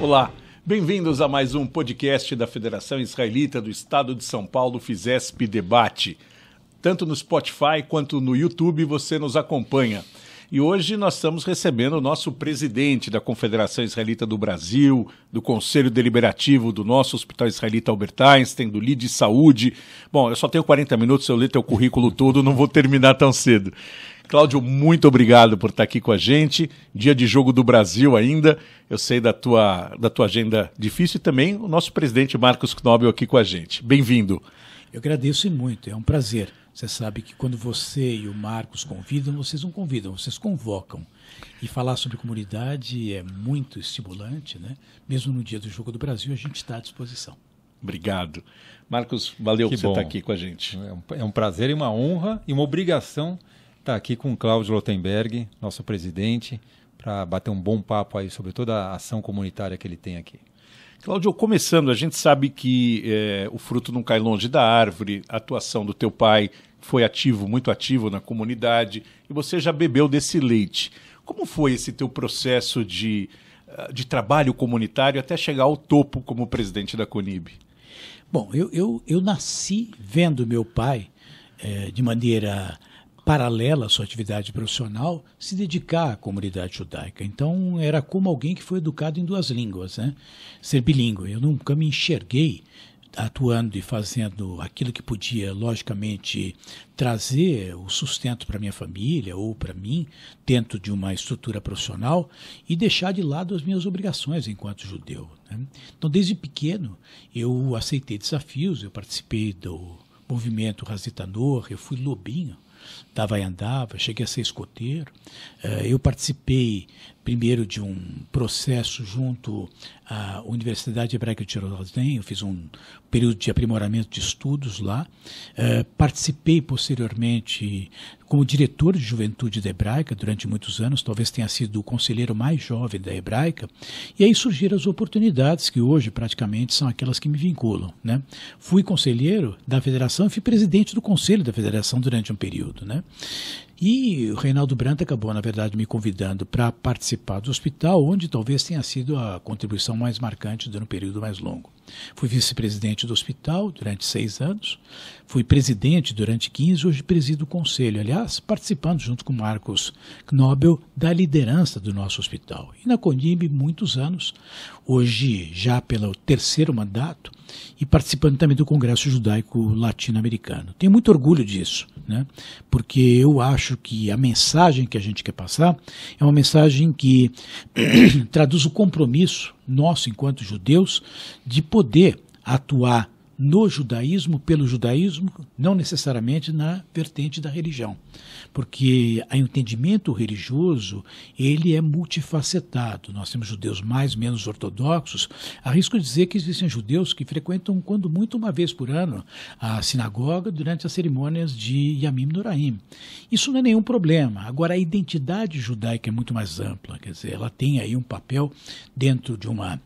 Olá, bem-vindos a mais um podcast da Federação Israelita do Estado de São Paulo, Fizesp Debate. Tanto no Spotify quanto no YouTube você nos acompanha. E hoje nós estamos recebendo o nosso presidente da Confederação Israelita do Brasil, do Conselho Deliberativo do nosso Hospital Israelita Albert Einstein, do LID Saúde. Bom, eu só tenho 40 minutos, se eu ler teu currículo todo, não vou terminar tão cedo. Cláudio, muito obrigado por estar aqui com a gente. Dia de jogo do Brasil ainda. Eu sei da tua, da tua agenda difícil e também o nosso presidente Marcos Knobel aqui com a gente. Bem-vindo. Eu agradeço e muito, é um prazer. Você sabe que quando você e o Marcos convidam, vocês não convidam, vocês convocam. E falar sobre comunidade é muito estimulante, né? Mesmo no dia do Jogo do Brasil, a gente está à disposição. Obrigado. Marcos, valeu que por você estar tá aqui com a gente. É, é um prazer e uma honra e uma obrigação está aqui com o Cláudio Lotenberg, nosso presidente, para bater um bom papo aí sobre toda a ação comunitária que ele tem aqui. Cláudio, começando, a gente sabe que é, o fruto não cai longe da árvore, a atuação do teu pai foi ativo, muito ativo na comunidade, e você já bebeu desse leite. Como foi esse teu processo de, ah, de trabalho comunitário até chegar ao topo como presidente da Conib? Bom, eu, eu, eu nasci vendo meu pai é, de maneira paralela à sua atividade profissional, se dedicar à comunidade judaica. Então, era como alguém que foi educado em duas línguas, né? ser bilíngue. Eu nunca me enxerguei atuando e fazendo aquilo que podia, logicamente, trazer o sustento para minha família ou para mim, dentro de uma estrutura profissional, e deixar de lado as minhas obrigações enquanto judeu. Né? Então, desde pequeno, eu aceitei desafios, eu participei do movimento Razitanor, eu fui lobinho dava e andava cheguei a ser escoteiro. Eh, eu participei primeiro de um processo junto à Universidade Hebraica de Jerusalém, eu fiz um período de aprimoramento de estudos lá. Eh, participei posteriormente como diretor de juventude da Hebraica durante muitos anos, talvez tenha sido o conselheiro mais jovem da Hebraica, e aí surgiram as oportunidades que hoje praticamente são aquelas que me vinculam. Né? Fui conselheiro da federação e fui presidente do conselho da federação durante um período. Né? E o Reinaldo Brandt acabou, na verdade, me convidando para participar do hospital, onde talvez tenha sido a contribuição mais marcante durante um período mais longo. Fui vice-presidente do hospital durante seis anos, fui presidente durante 15, hoje presido o conselho, aliás, participando junto com Marcos Knobel da liderança do nosso hospital. E na Conib, muitos anos, hoje já pelo terceiro mandato, e participando também do Congresso Judaico Latino-Americano. Tenho muito orgulho disso, né? porque eu acho que a mensagem que a gente quer passar é uma mensagem que traduz o compromisso nosso enquanto judeus de poder atuar no judaísmo, pelo judaísmo, não necessariamente na vertente da religião, porque o entendimento religioso ele é multifacetado. Nós temos judeus mais menos ortodoxos. Arrisco dizer que existem judeus que frequentam quando muito uma vez por ano a sinagoga durante as cerimônias de Yamim Noraim. Isso não é nenhum problema. Agora a identidade judaica é muito mais ampla, quer dizer, ela tem aí um papel dentro de uma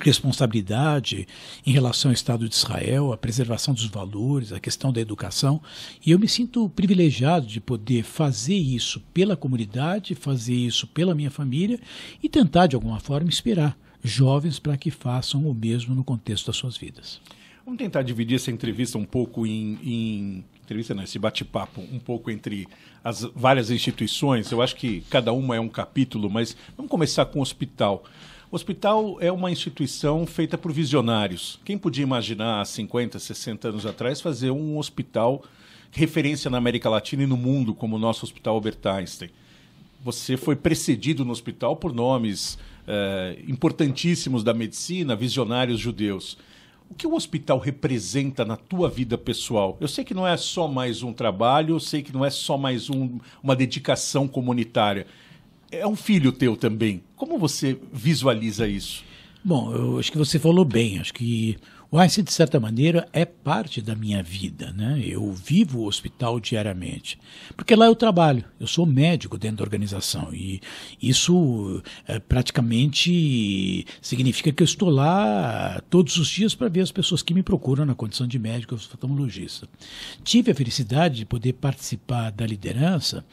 responsabilidade em relação ao Estado de Israel, a preservação dos valores, a questão da educação, e eu me sinto privilegiado de poder fazer isso pela comunidade, fazer isso pela minha família e tentar de alguma forma inspirar jovens para que façam o mesmo no contexto das suas vidas. Vamos tentar dividir essa entrevista um pouco em, em entrevista, não, esse bate-papo um pouco entre as várias instituições. Eu acho que cada uma é um capítulo, mas vamos começar com o hospital. O hospital é uma instituição feita por visionários. Quem podia imaginar há 50, 60 anos atrás fazer um hospital referência na América Latina e no mundo, como o nosso Hospital Albert Einstein? Você foi precedido no hospital por nomes eh, importantíssimos da medicina, visionários judeus. O que o hospital representa na tua vida pessoal? Eu sei que não é só mais um trabalho, eu sei que não é só mais um, uma dedicação comunitária, é um filho teu também. Como você visualiza isso? Bom, eu acho que você falou bem. Acho que o AIS, de certa maneira, é parte da minha vida. Né? Eu vivo o hospital diariamente, porque lá eu trabalho. Eu sou médico dentro da organização e isso é, praticamente significa que eu estou lá todos os dias para ver as pessoas que me procuram na condição de médico oftalmologista. Tive a felicidade de poder participar da liderança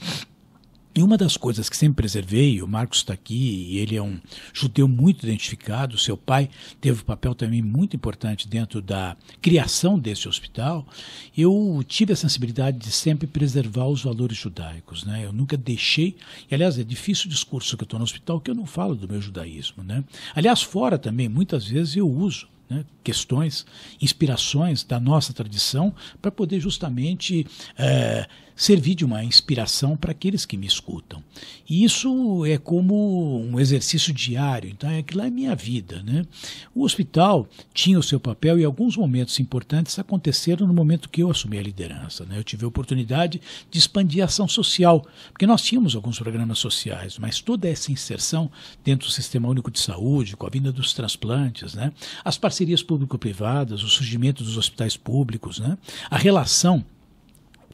e uma das coisas que sempre preservei, o Marcos está aqui, e ele é um judeu muito identificado, seu pai teve um papel também muito importante dentro da criação desse hospital, eu tive a sensibilidade de sempre preservar os valores judaicos. Né? Eu nunca deixei, e aliás, é difícil o discurso que eu estou no hospital que eu não falo do meu judaísmo. Né? Aliás, fora também, muitas vezes eu uso né, questões, inspirações da nossa tradição para poder justamente é, servir de uma inspiração para aqueles que me escutam. E isso é como um exercício diário, então é que lá é minha vida. Né? O hospital tinha o seu papel e alguns momentos importantes aconteceram no momento que eu assumi a liderança. Né? Eu tive a oportunidade de expandir a ação social, porque nós tínhamos alguns programas sociais, mas toda essa inserção dentro do Sistema Único de Saúde, com a vinda dos transplantes, né? as parcerias público-privadas, o surgimento dos hospitais públicos, né? a relação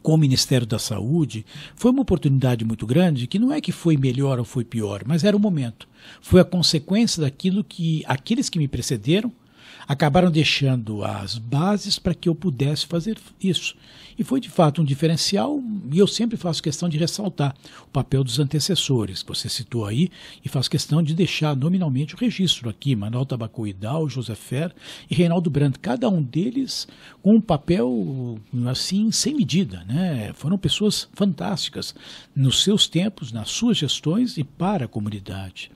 com o Ministério da Saúde, foi uma oportunidade muito grande, que não é que foi melhor ou foi pior, mas era o momento. Foi a consequência daquilo que aqueles que me precederam acabaram deixando as bases para que eu pudesse fazer isso. E foi de fato um diferencial, e eu sempre faço questão de ressaltar o papel dos antecessores, que você citou aí, e faço questão de deixar nominalmente o registro aqui: Manuel Tabacoidal, José Fer e Reinaldo Brandt, cada um deles com um papel assim sem medida. Né? Foram pessoas fantásticas nos seus tempos, nas suas gestões e para a comunidade.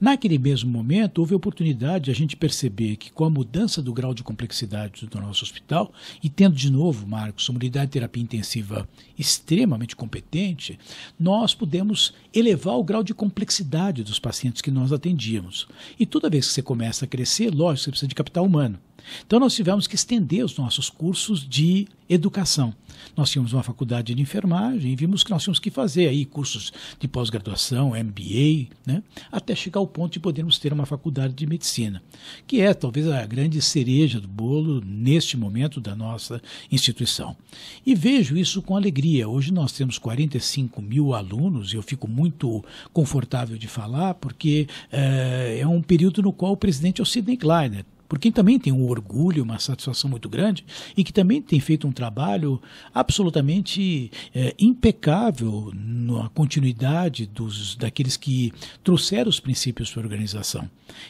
Naquele mesmo momento, houve a oportunidade de a gente perceber que, com a mudança do grau de complexidade do nosso hospital, e tendo de novo, Marcos, uma unidade de terapia intensiva extremamente competente, nós pudemos elevar o grau de complexidade dos pacientes que nós atendíamos. E toda vez que você começa a crescer, lógico, você precisa de capital humano. Então, nós tivemos que estender os nossos cursos de educação. Nós tínhamos uma faculdade de enfermagem e vimos que nós tínhamos que fazer aí cursos de pós-graduação, MBA, né, até chegar ao ponto de podermos ter uma faculdade de medicina, que é talvez a grande cereja do bolo neste momento da nossa instituição. E vejo isso com alegria. Hoje nós temos 45 mil alunos e eu fico muito confortável de falar porque é, é um período no qual o presidente é o Sidney Kleiner por quem também tem um orgulho, uma satisfação muito grande e que também tem feito um trabalho absolutamente é, impecável na continuidade dos daqueles que trouxeram os princípios para a organização.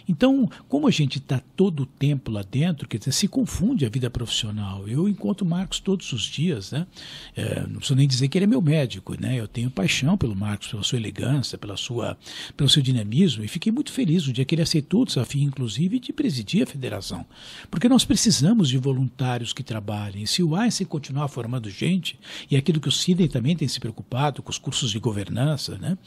Então, como a gente está todo o tempo lá dentro, quer dizer, se confunde a vida profissional. Eu encontro Marcos todos os dias, né? É, não preciso nem dizer que ele é meu médico, né? Eu tenho paixão pelo Marcos, pela sua elegância, pela sua, pelo seu dinamismo e fiquei muito feliz o dia que ele aceitou o desafio, inclusive, de presidir a Federação federação. Porque nós precisamos de voluntários que trabalhem. Se o Einstein continuar formando gente, e é aquilo que o Sidney também tem se preocupado com os cursos de governança, né?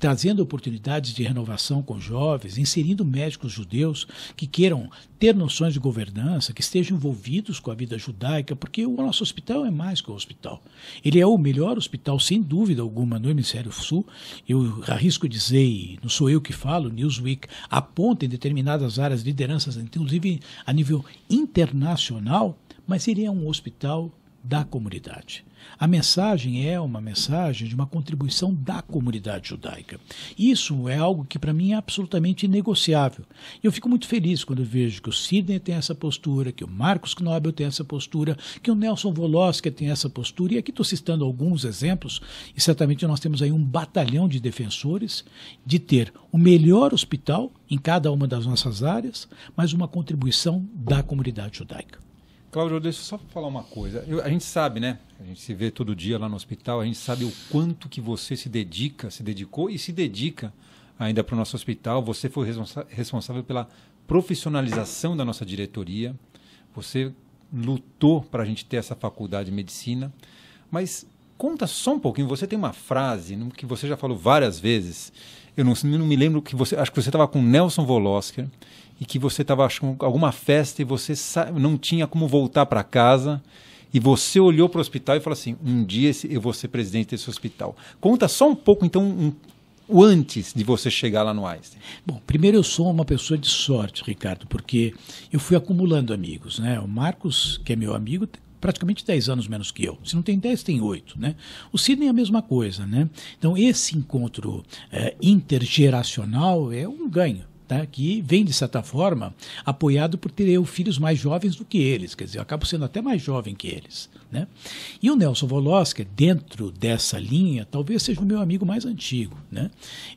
trazendo oportunidades de renovação com jovens, inserindo médicos judeus que queiram ter noções de governança, que estejam envolvidos com a vida judaica, porque o nosso hospital é mais que um hospital. Ele é o melhor hospital, sem dúvida alguma, no Hemisfério Sul. Eu arrisco dizer, e não sou eu que falo, Newsweek aponta em determinadas áreas lideranças, inclusive inclusive a nível internacional, mas ele é um hospital da comunidade. A mensagem é uma mensagem de uma contribuição da comunidade judaica. Isso é algo que para mim é absolutamente negociável. Eu fico muito feliz quando vejo que o Sidney tem essa postura, que o Marcos Knobel tem essa postura, que o Nelson Volosky tem essa postura, e aqui estou citando alguns exemplos, e certamente nós temos aí um batalhão de defensores de ter o melhor hospital em cada uma das nossas áreas, mas uma contribuição da comunidade judaica. Cláudio, deixa eu só falar uma coisa. Eu, a gente sabe, né? A gente se vê todo dia lá no hospital, a gente sabe o quanto que você se dedica, se dedicou e se dedica ainda para o nosso hospital. Você foi responsável pela profissionalização da nossa diretoria. Você lutou para a gente ter essa faculdade de medicina. Mas conta só um pouquinho. Você tem uma frase que você já falou várias vezes. Eu não, não me lembro que você. Acho que você estava com Nelson Volosker e que você estava com alguma festa e você não tinha como voltar para casa e você olhou para o hospital e falou assim: um dia eu vou ser presidente desse hospital. Conta só um pouco, então, um, o antes de você chegar lá no Einstein? Bom, primeiro eu sou uma pessoa de sorte, Ricardo, porque eu fui acumulando amigos, né? O Marcos, que é meu amigo, tem praticamente 10 anos menos que eu. Se não tem 10, tem 8, né? O Sidney é a mesma coisa, né? Então, esse encontro é, intergeracional é um ganho tá? que vem, de certa forma, apoiado por ter eu filhos mais jovens do que eles. Quer dizer, eu acabo sendo até mais jovem que eles. Né? E o Nelson Volosca, é dentro dessa linha, talvez seja o meu amigo mais antigo. Né?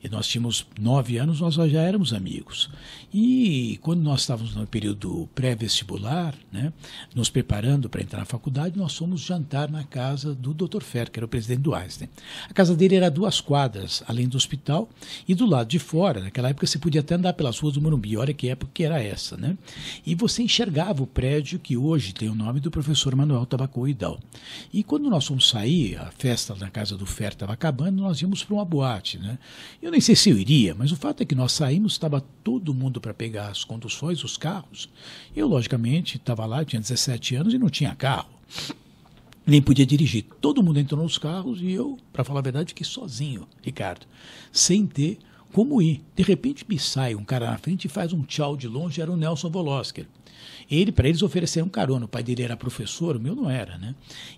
E nós tínhamos nove anos, nós já éramos amigos. E quando nós estávamos no período pré-vestibular, né, nos preparando para entrar na faculdade, nós fomos jantar na casa do Dr. Fer, que era o presidente do Einstein. A casa dele era duas quadras, além do hospital, e do lado de fora, naquela época você podia até andar pelas ruas do Morumbi, olha que época que era essa. Né? E você enxergava o prédio que hoje tem o nome do professor Manuel Tabacoide e quando nós fomos sair, a festa na casa do Fer estava acabando, nós íamos para uma boate. Né? Eu nem sei se eu iria, mas o fato é que nós saímos, estava todo mundo para pegar as conduções, os carros. Eu, logicamente, estava lá, tinha 17 anos e não tinha carro. Nem podia dirigir. Todo mundo entrou nos carros e eu, para falar a verdade, fiquei sozinho, Ricardo, sem ter como ir. De repente me sai um cara na frente e faz um tchau de longe, era o Nelson Volosker. Ele, para eles, ofereceram um carona. O pai dele era professor, o meu não era, né?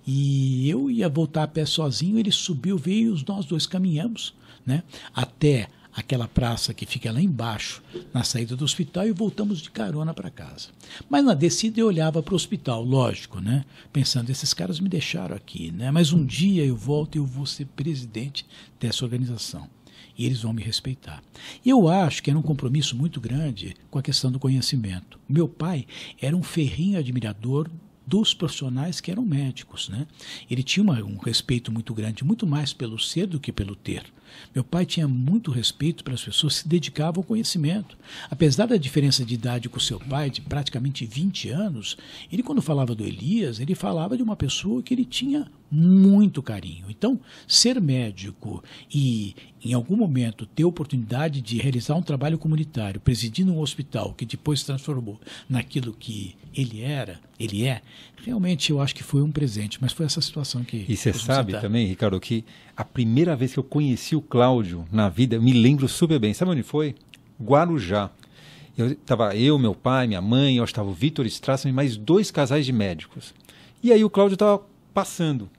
E eu ia voltar a pé sozinho, ele subiu, veio, e nós dois caminhamos, né? Até aquela praça que fica lá embaixo, na saída do hospital, e voltamos de carona para casa. Mas na descida eu olhava para o hospital, lógico, né? Pensando, esses caras me deixaram aqui, né? Mas um dia eu volto e eu vou ser presidente dessa organização e eles vão me respeitar. E eu acho que era um compromisso muito grande com a questão do conhecimento. Meu pai era um ferrinho admirador dos profissionais que eram médicos, né? Ele tinha uma, um respeito muito grande, muito mais pelo ser do que pelo ter. Meu pai tinha muito respeito pelas pessoas que se dedicavam ao conhecimento. Apesar da diferença de idade com seu pai, de praticamente 20 anos, ele, quando falava do Elias, ele falava de uma pessoa que ele tinha muito carinho. Então, ser médico e, em algum momento, ter oportunidade de realizar um trabalho comunitário, presidindo um hospital que depois se transformou naquilo que ele era, ele é, realmente eu acho que foi um presente, mas foi essa situação que. E você sabe também, Ricardo, que a primeira vez que eu conheci o Cláudio na vida, eu me lembro super bem. Sabe onde foi? Guarujá. Eu, tava eu, meu pai, minha mãe, eu estava o Vitor Strassman e mais dois casais de médicos. E aí o Cláudio estava passando.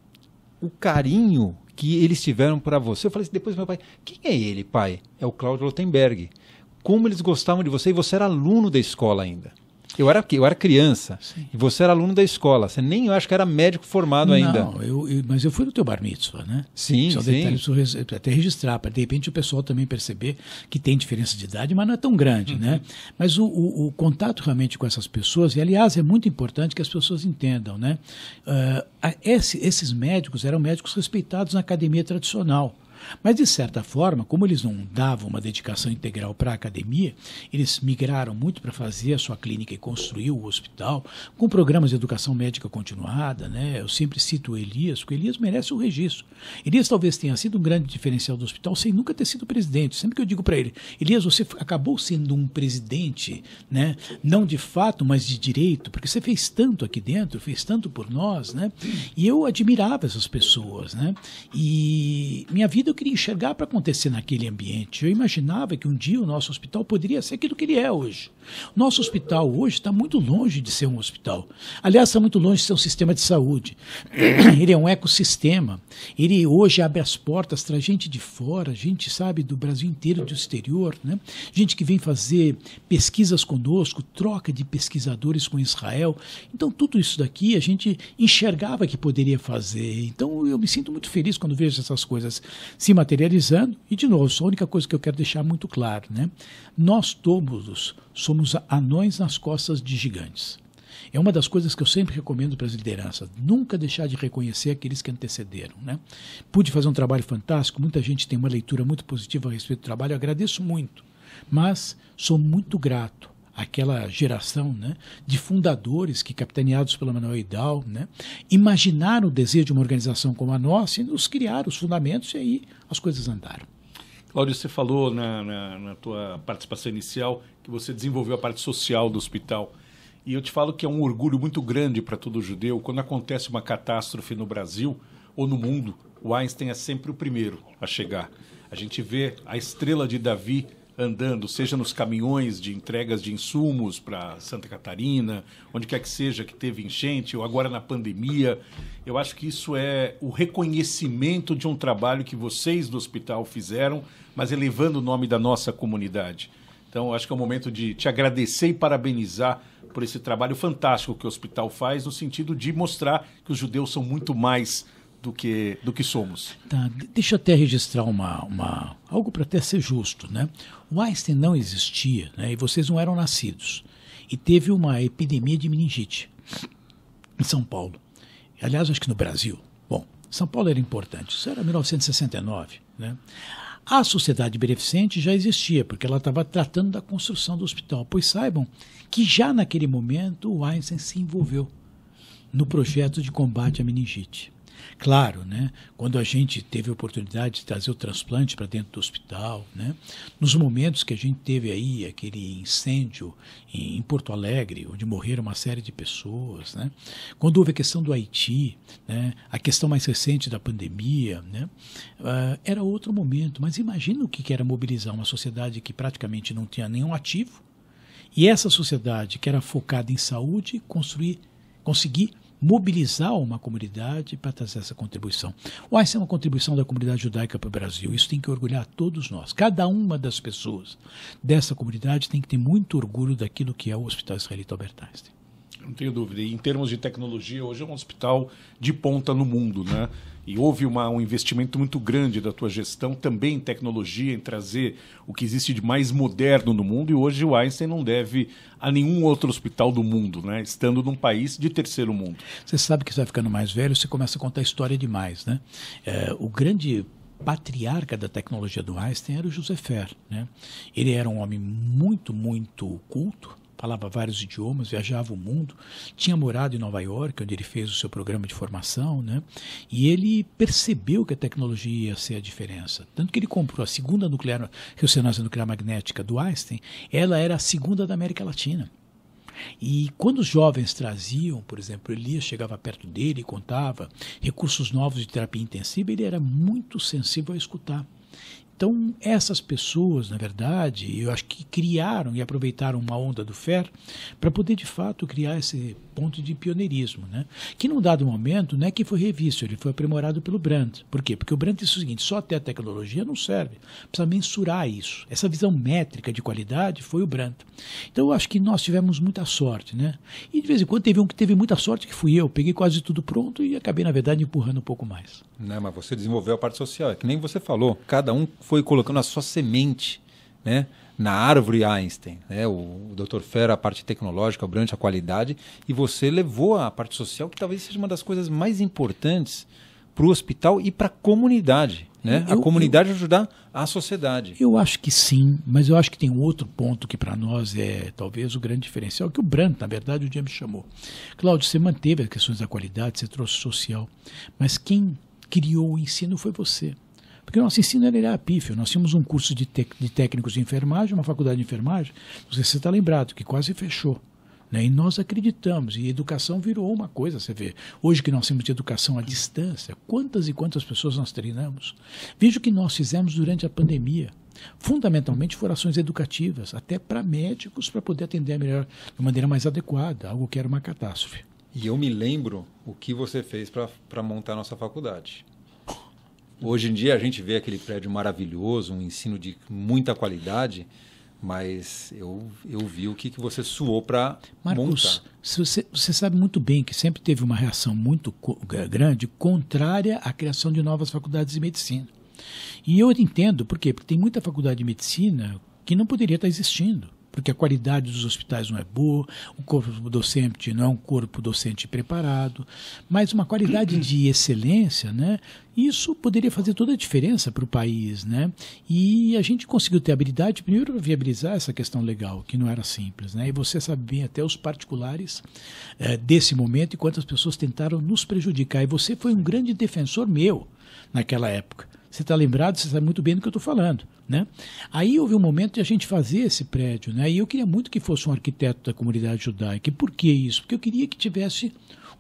O carinho que eles tiveram para você. Eu falei assim, depois meu pai, quem é ele, pai? É o Cláudio Rotenberg. Como eles gostavam de você e você era aluno da escola ainda. Eu era, eu era criança. Sim. E você era aluno da escola. Você nem, eu acho que era médico formado não, ainda. Não, eu, eu, mas eu fui no teu bar mitzvah, né? Sim, Só sim. É até registrar, para de repente o pessoal também perceber que tem diferença de idade, mas não é tão grande, né? uhum. né? Mas o, o, o, contato realmente com essas pessoas, e aliás é muito importante que as pessoas entendam, né? Uh, esse, esses médicos eram médicos respeitados na academia tradicional. Mas, de certa forma, como eles não davam uma dedicação integral para a academia, eles migraram muito para fazer a sua clínica e construir o hospital, com programas de educação médica continuada. Né? Eu sempre cito o Elias, porque o Elias merece o um registro. Elias talvez tenha sido um grande diferencial do hospital sem nunca ter sido presidente. Sempre que eu digo para ele, Elias, você acabou sendo um presidente, né? não de fato, mas de direito, porque você fez tanto aqui dentro, fez tanto por nós, né? e eu admirava essas pessoas. Né? E minha vida eu queria enxergar para acontecer naquele ambiente. Eu imaginava que um dia o nosso hospital poderia ser aquilo que ele é hoje. Nosso hospital hoje está muito longe de ser um hospital. Aliás, está muito longe de ser um sistema de saúde. Ele é um ecossistema. Ele hoje abre as portas para gente de fora, gente, sabe, do Brasil inteiro, do exterior, né? gente que vem fazer pesquisas conosco, troca de pesquisadores com Israel. Então, tudo isso daqui a gente enxergava que poderia fazer. Então, eu me sinto muito feliz quando vejo essas coisas se materializando. E, de novo, a única coisa que eu quero deixar muito claro, né? Nós todos somos anões nas costas de gigantes. É uma das coisas que eu sempre recomendo para as lideranças, nunca deixar de reconhecer aqueles que antecederam. Né? Pude fazer um trabalho fantástico, muita gente tem uma leitura muito positiva a respeito do trabalho, eu agradeço muito, mas sou muito grato aquela geração né, de fundadores que, capitaneados pela Manuel Hidal, né, imaginaram o desejo de uma organização como a nossa e nos criaram os fundamentos e aí as coisas andaram. Cláudio, você falou na, na, na, tua participação inicial que você desenvolveu a parte social do hospital. E eu te falo que é um orgulho muito grande para todo judeu quando acontece uma catástrofe no Brasil ou no mundo. O Einstein é sempre o primeiro a chegar. A gente vê a estrela de Davi andando, seja nos caminhões de entregas de insumos para Santa Catarina, onde quer que seja que teve enchente, ou agora na pandemia. Eu acho que isso é o reconhecimento de um trabalho que vocês do hospital fizeram, mas elevando o nome da nossa comunidade. Então, acho que é o momento de te agradecer e parabenizar por esse trabalho fantástico que o hospital faz, no sentido de mostrar que os judeus são muito mais do que, do que somos. Tá, deixa eu até registrar uma, uma algo para até ser justo. Né? O Einstein não existia né, e vocês não eram nascidos. E teve uma epidemia de meningite em São Paulo. Aliás, acho que no Brasil. Bom, São Paulo era importante. Isso era 1969. Né? A sociedade beneficente já existia, porque ela estava tratando da construção do hospital. Pois saibam que já naquele momento o Einstein se envolveu no projeto de combate à meningite. Claro, né? quando a gente teve a oportunidade de trazer o transplante para dentro do hospital, né? nos momentos que a gente teve aí aquele incêndio em, Porto Alegre, onde morreram uma série de pessoas, né? quando houve a questão do Haiti, né? a questão mais recente da pandemia, né? Uh, era outro momento. Mas imagina o que era mobilizar uma sociedade que praticamente não tinha nenhum ativo, e essa sociedade que era focada em saúde construir, conseguir mobilizar uma comunidade para trazer essa contribuição. Ou essa é uma contribuição da comunidade judaica para o Brasil. Isso tem que orgulhar todos nós. Cada uma das pessoas dessa comunidade tem que ter muito orgulho daquilo que é o Hospital Israelita Albert Einstein. Não tenho dúvida. E em termos de tecnologia, hoje é um hospital de ponta no mundo, né? E houve uma, um investimento muito grande da tua gestão também em tecnologia, em trazer o que existe de mais moderno no mundo. E hoje o Einstein não deve a nenhum outro hospital do mundo, né? Estando num país de terceiro mundo. Você sabe que você vai ficando mais velho, você começa a contar história demais, né? É, o grande patriarca da tecnologia do Einstein era o José Fer, né? Ele era um homem muito, muito culto falava vários idiomas, viajava o mundo, tinha morado em Nova York, onde ele fez o seu programa de formação, né? E ele percebeu que a tecnologia ia ser a diferença. Tanto que ele comprou a segunda nuclear, ressonância nuclear magnética do Einstein, ela era a segunda da América Latina. E quando os jovens traziam, por exemplo, Elias chegava perto dele e contava recursos novos de terapia intensiva, ele era muito sensível a escutar. Então, essas pessoas, na verdade, eu acho que criaram e aproveitaram uma onda do FER para poder de fato criar esse ponto de pioneirismo, né? que num dado momento não é que foi revisto, ele foi aprimorado pelo Brandt. Por quê? Porque o Brandt disse o seguinte, só até a tecnologia não serve, precisa mensurar isso. Essa visão métrica de qualidade foi o Brandt. Então eu acho que nós tivemos muita sorte, né? E de vez em quando teve um que teve muita sorte, que fui eu, peguei quase tudo pronto e acabei, na verdade, empurrando um pouco mais. Não, né, mas você desenvolveu a parte social, é que nem você falou, cada um foi colocando a sua semente, né? na árvore Einstein, né? o, o Dr. Fera, a parte tecnológica, o Brandt, a qualidade, e você levou a parte social, que talvez seja uma das coisas mais importantes para o hospital e para a comunidade. Né? Eu, a comunidade eu, ajudar a sociedade. Eu acho que sim, mas eu acho que tem um outro ponto que para nós é talvez o grande diferencial, que o Brandt, na verdade, o dia me chamou. Cláudio, você manteve as questões da qualidade, você trouxe social, mas quem criou o ensino foi você. Porque o nosso ensino era é pífio. Nós tínhamos um curso de, de técnicos de enfermagem, uma faculdade de enfermagem, você está lembrado, que quase fechou. Né? E nós acreditamos, e educação virou uma coisa, você vê. Hoje que nós temos de educação à distância, quantas e quantas pessoas nós treinamos? Veja o que nós fizemos durante a pandemia. Fundamentalmente foram ações educativas, até para médicos, para poder atender melhor, de maneira mais adequada, algo que era uma catástrofe. E eu me lembro o que você fez para montar a nossa faculdade. Hoje em dia a gente vê aquele prédio maravilhoso, um ensino de muita qualidade, mas eu, eu vi o que, que você suou para Marcos, você, você, sabe muito bem que sempre teve uma reação muito grande contrária à criação de novas faculdades de medicina. E eu entendo por quê? Porque tem muita faculdade de medicina que não poderia estar existindo porque a qualidade dos hospitais não é boa, o corpo docente não é um corpo docente preparado, mas uma qualidade de excelência, né? Isso poderia fazer toda a diferença para o país, né? E a gente conseguiu ter habilidade primeiro para viabilizar essa questão legal, que não era simples, né? E você sabe bem até os particulares eh, desse momento e quantas pessoas tentaram nos prejudicar. E você foi um grande defensor meu naquela época você está lembrado, você sabe muito bem do que eu estou falando. Né? Aí houve um momento de a gente fazer esse prédio, né? e eu queria muito que fosse um arquiteto da comunidade judaica. E por que isso? Porque eu queria que tivesse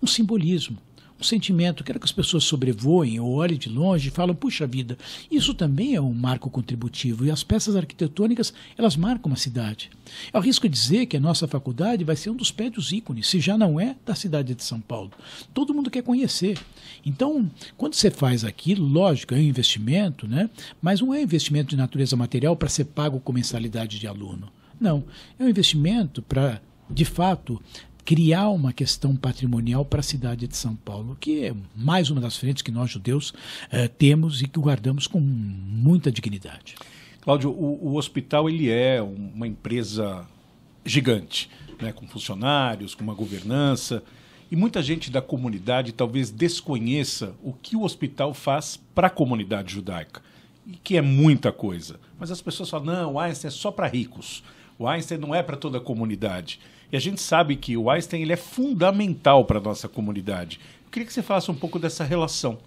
um simbolismo um sentimento, quero que as pessoas sobrevoem ou olhem de longe e falam, puxa vida, isso também é um marco contributivo e as peças arquitetônicas, elas marcam uma cidade. Eu arrisco dizer que a nossa faculdade vai ser um dos prédios ícones, se já não é, da cidade de São Paulo. Todo mundo quer conhecer. Então, quando você faz aquilo, lógico, é um investimento, né? mas não é um investimento de natureza material para ser pago com mensalidade de aluno. Não, é um investimento para, de fato, criar uma questão patrimonial para a cidade de São Paulo, que é mais uma das frentes que nós judeus eh, temos e que guardamos com muita dignidade. Cláudio, o, o hospital ele é uma empresa gigante, né, com funcionários, com uma governança. E muita gente da comunidade talvez desconheça o que o hospital faz para a comunidade judaica, e que é muita coisa. Mas as pessoas falam: não, o Einstein é só para ricos, o Einstein não é para toda a comunidade. E a gente sabe que o Einstein ele é fundamental para a nossa comunidade. Eu queria que você falasse um pouco dessa relação.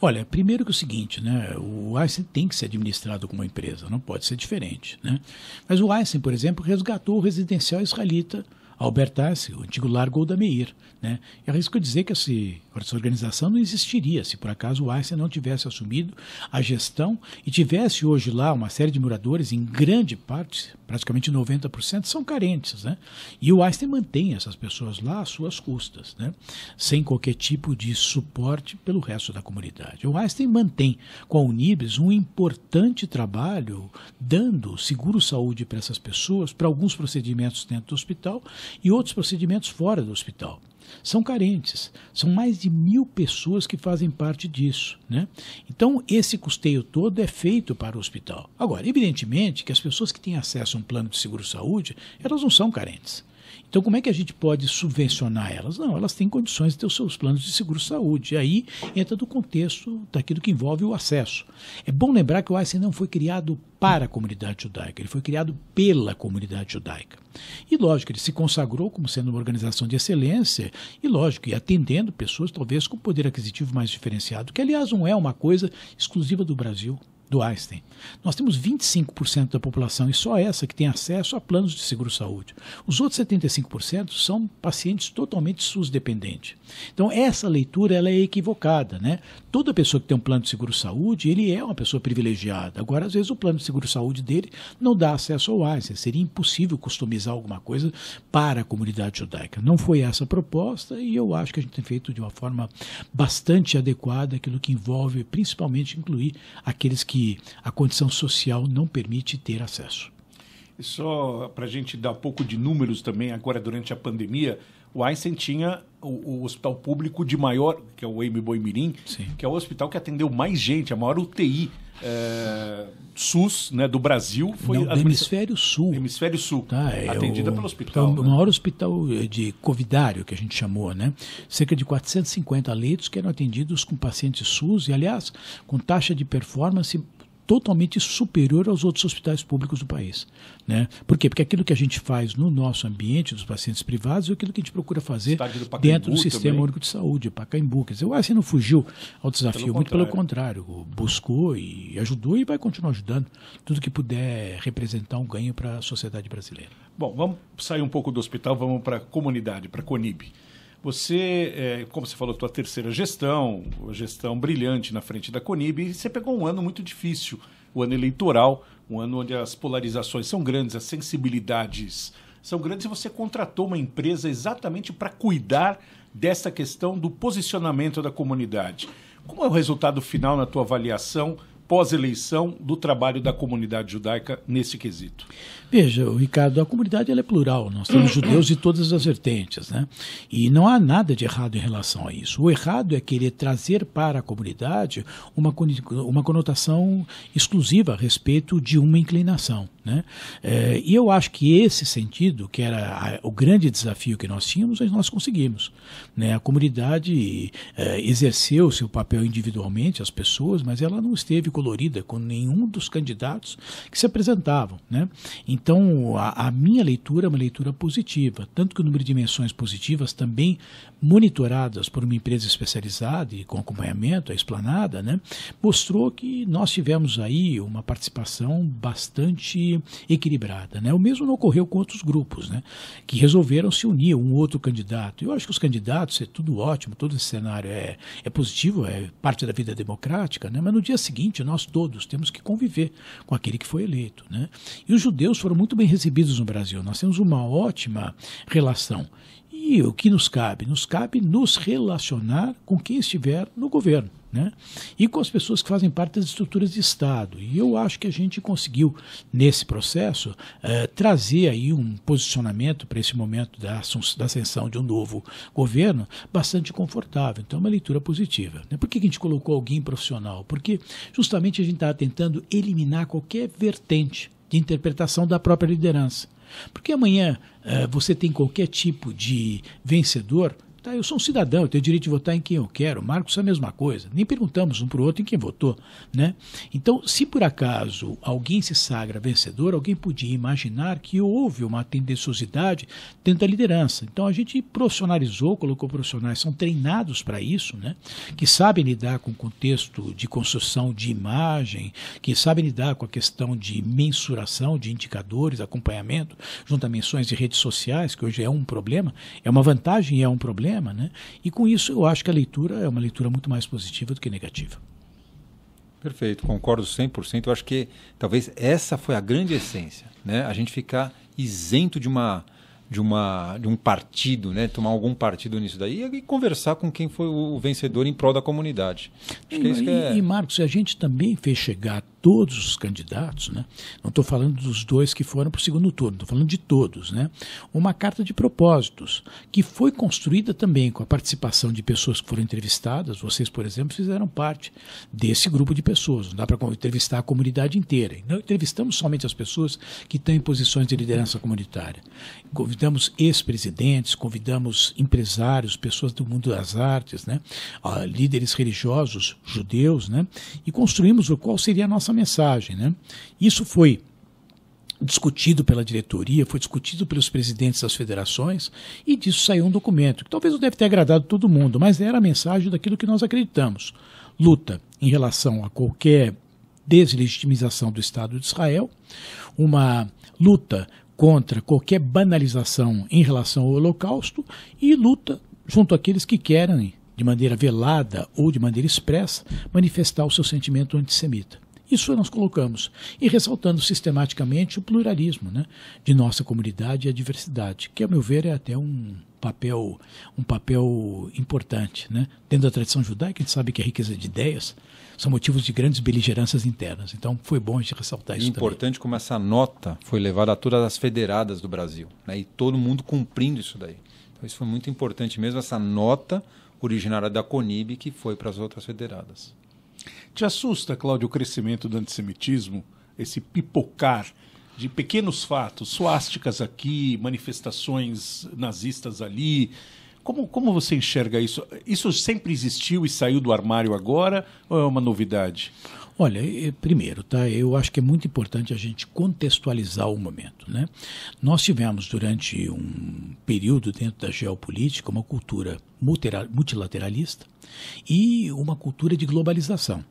Olha, primeiro que é o seguinte, né? O Einstein tem que ser administrado como uma empresa, não pode ser diferente, né? Mas o Einstein, por exemplo, resgatou o residencial israelita Albert Einstein, o antigo Largo da Meir, né? E arrisco dizer que esse essa organização não existiria se por acaso o Einstein não tivesse assumido a gestão e tivesse hoje lá uma série de moradores, em grande parte, praticamente 90%, são carentes. Né? E o Einstein mantém essas pessoas lá às suas custas, né? sem qualquer tipo de suporte pelo resto da comunidade. O Einstein mantém com a Unibes um importante trabalho dando seguro-saúde para essas pessoas, para alguns procedimentos dentro do hospital e outros procedimentos fora do hospital são carentes. São mais de mil pessoas que fazem parte disso. Né? Então, esse custeio todo é feito para o hospital. Agora, evidentemente que as pessoas que têm acesso a um plano de seguro-saúde, elas não são carentes. Então, como é que a gente pode subvencionar elas? Não, elas têm condições de ter os seus planos de seguro-saúde. E aí entra do contexto daquilo que envolve o acesso. É bom lembrar que o Einstein não foi criado para a comunidade judaica, ele foi criado pela comunidade judaica. E lógico, ele se consagrou como sendo uma organização de excelência, e lógico, e atendendo pessoas talvez com poder aquisitivo mais diferenciado, que aliás não é uma coisa exclusiva do Brasil do Einstein. Nós temos 25% da população e só essa que tem acesso a planos de seguro-saúde. Os outros 75% são pacientes totalmente SUS-dependentes. Então, essa leitura ela é equivocada. Né? Toda pessoa que tem um plano de seguro-saúde, ele é uma pessoa privilegiada. Agora, às vezes, o plano de seguro-saúde dele não dá acesso ao Einstein. Seria impossível customizar alguma coisa para a comunidade judaica. Não foi essa a proposta e eu acho que a gente tem feito de uma forma bastante adequada aquilo que envolve, principalmente, incluir aqueles que que a condição social não permite ter acesso. E só para a gente dar um pouco de números também, agora durante a pandemia, o Einstein tinha o, o, hospital público de maior, que é o M. Boimirim, que é o hospital que atendeu mais gente, a maior UTI é, SUS né, do Brasil foi Não, do Hemisfério Sul. Hemisfério Sul. Tá, é atendida o, pelo hospital. Tá, o né? maior hospital de covidário que a gente chamou, né? Cerca de 450 leitos que eram atendidos com pacientes SUS e, aliás, com taxa de performance totalmente superior aos outros hospitais públicos do país. Né? Por quê? Porque aquilo que a gente faz no nosso ambiente, dos pacientes privados, é aquilo que a gente procura fazer do dentro do Sistema também. Único de Saúde, Pacaembu. Quer dizer, o AS não fugiu ao desafio, pelo muito contrário. pelo contrário. Buscou e ajudou e vai continuar ajudando tudo que puder representar um ganho para a sociedade brasileira. Bom, vamos sair um pouco do hospital, vamos para a comunidade, para a CONIB. Você, é, como você falou, tua terceira gestão, uma gestão brilhante na frente da Conib, você pegou um ano muito difícil, o ano eleitoral, um ano onde as polarizações são grandes, as sensibilidades são grandes, e você contratou uma empresa exatamente para cuidar dessa questão do posicionamento da comunidade. Como é o resultado final na tua avaliação pós-eleição do trabalho da comunidade judaica nesse quesito? Veja, Ricardo, a comunidade ela é plural. Nós temos judeus de todas as vertentes, né? E não há nada de errado em relação a isso. O errado é querer trazer para a comunidade uma, uma conotação exclusiva a respeito de uma inclinação, né? É, e eu acho que esse sentido, que era a, o grande desafio que nós tínhamos, é nós conseguimos. Né? A comunidade é, exerceu seu papel individualmente, as pessoas, mas ela não esteve colorida com nenhum dos candidatos que se apresentavam, né? Então, então, a, a, minha leitura é uma leitura positiva, tanto que o número de dimensões positivas também monitoradas por uma empresa especializada e com acompanhamento, a Esplanada, né, mostrou que nós tivemos aí uma participação bastante equilibrada. Né? O mesmo não ocorreu com outros grupos, né, que resolveram se unir a um outro candidato. Eu acho que os candidatos, é tudo ótimo, todo esse cenário é, é positivo, é parte da vida democrática, né, mas no dia seguinte nós todos temos que conviver com aquele que foi eleito. Né? E os judeus foram foram muito bem recebidos no Brasil. Nós temos uma ótima relação. E o que nos cabe? Nos cabe nos relacionar com quem estiver no governo. Né? E com as pessoas que fazem parte das estruturas de Estado. E eu acho que a gente conseguiu, nesse processo, eh, trazer aí um posicionamento para esse momento da, da, ascensão de um novo governo bastante confortável. Então, é uma leitura positiva. Né? Por que a gente colocou alguém profissional? Porque justamente a gente está tentando eliminar qualquer vertente de interpretação da própria liderança. Porque amanhã uh, você tem qualquer tipo de vencedor Tá, eu sou um cidadão, eu tenho direito de votar em quem eu quero. Marcos é a mesma coisa. Nem perguntamos um para o outro em quem votou. Né? Então, se por acaso alguém se sagra vencedor, alguém podia imaginar que houve uma tendenciosidade dentro da liderança. Então, a gente profissionalizou, colocou profissionais, são treinados para isso, né? que sabem lidar com o contexto de construção de imagem, que sabem lidar com a questão de mensuração de indicadores, acompanhamento, junto a menções de redes sociais, que hoje é um problema, é uma vantagem e é um problema problema, né? E com isso eu acho que a leitura é uma leitura muito mais positiva do que negativa. Perfeito, concordo 100%. Eu acho que talvez essa foi a grande essência, né? A gente ficar isento de uma de, uma, de um partido, né? tomar algum partido nisso daí e conversar com quem foi o vencedor em prol da comunidade. Acho e, que é isso que é... e, Marcos, a gente também fez chegar todos os candidatos, né? não estou falando dos dois que foram para o segundo turno, estou falando de todos, né? uma carta de propósitos, que foi construída também com a participação de pessoas que foram entrevistadas, vocês, por exemplo, fizeram parte desse grupo de pessoas, não dá para entrevistar a comunidade inteira, não entrevistamos somente as pessoas que têm posições de liderança comunitária convidamos ex-presidentes, convidamos empresários, pessoas do mundo das artes, né? Ah, líderes religiosos judeus, né? e construímos o qual seria a nossa mensagem. Né? Isso foi discutido pela diretoria, foi discutido pelos presidentes das federações e disso saiu um documento que talvez não deve ter agradado todo mundo, mas era a mensagem daquilo que nós acreditamos. Luta em relação a qualquer deslegitimização do Estado de Israel, uma luta contra qualquer banalização em relação ao Holocausto e luta junto àqueles que querem, de maneira velada ou de maneira expressa, manifestar o seu sentimento antissemita. Isso nós colocamos. E ressaltando sistematicamente o pluralismo né, de nossa comunidade e a diversidade, que, a meu ver, é até um papel um papel importante. Né? Dentro da tradição judaica, a gente sabe que a riqueza de ideias são motivos de grandes beligerâncias internas. Então, foi bom a gente ressaltar isso. importante também. como essa nota foi levada a todas as federadas do Brasil né? e todo mundo cumprindo isso daí. Então, isso foi muito importante mesmo, essa nota originária da CONIB que foi para as outras federadas. Te assusta, Cláudio, o crescimento do antissemitismo, esse pipocar de pequenos fatos, suásticas aqui, manifestações nazistas ali. Como, como você enxerga isso? Isso sempre existiu e saiu do armário agora ou é uma novidade? Olha, primeiro, tá? Eu acho que é muito importante a gente contextualizar o momento, né? Nós tivemos durante um período dentro da geopolítica uma cultura multilateralista e uma cultura de globalização.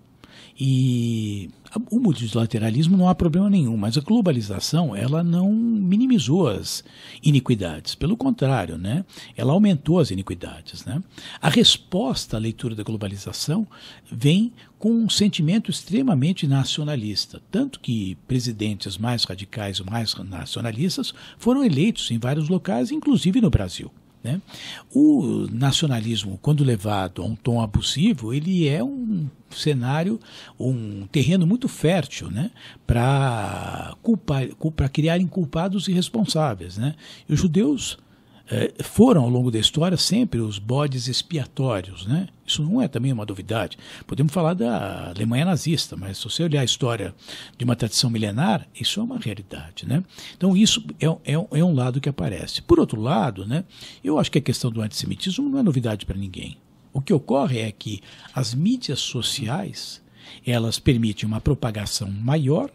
E o multilateralismo não há problema nenhum, mas a globalização ela não minimizou as iniquidades, pelo contrário, né? ela aumentou as iniquidades. Né? A resposta à leitura da globalização vem com um sentimento extremamente nacionalista, tanto que presidentes mais radicais, mais nacionalistas, foram eleitos em vários locais, inclusive no Brasil. Né? O nacionalismo, quando levado a um tom abusivo, ele é um cenário, um terreno muito fértil né? para culpar, para criar inculpados e responsáveis. Né? E os judeus é, foram ao longo da história sempre os bodes expiatórios, né? Isso não é também uma novidade. Podemos falar da Alemanha nazista, mas se você olhar a história de uma tradição milenar, isso é uma realidade, né? Então isso é, é, é um lado que aparece. Por outro lado, né? Eu acho que a questão do antissemitismo não é novidade para ninguém. O que ocorre é que as mídias sociais elas permitem uma propagação maior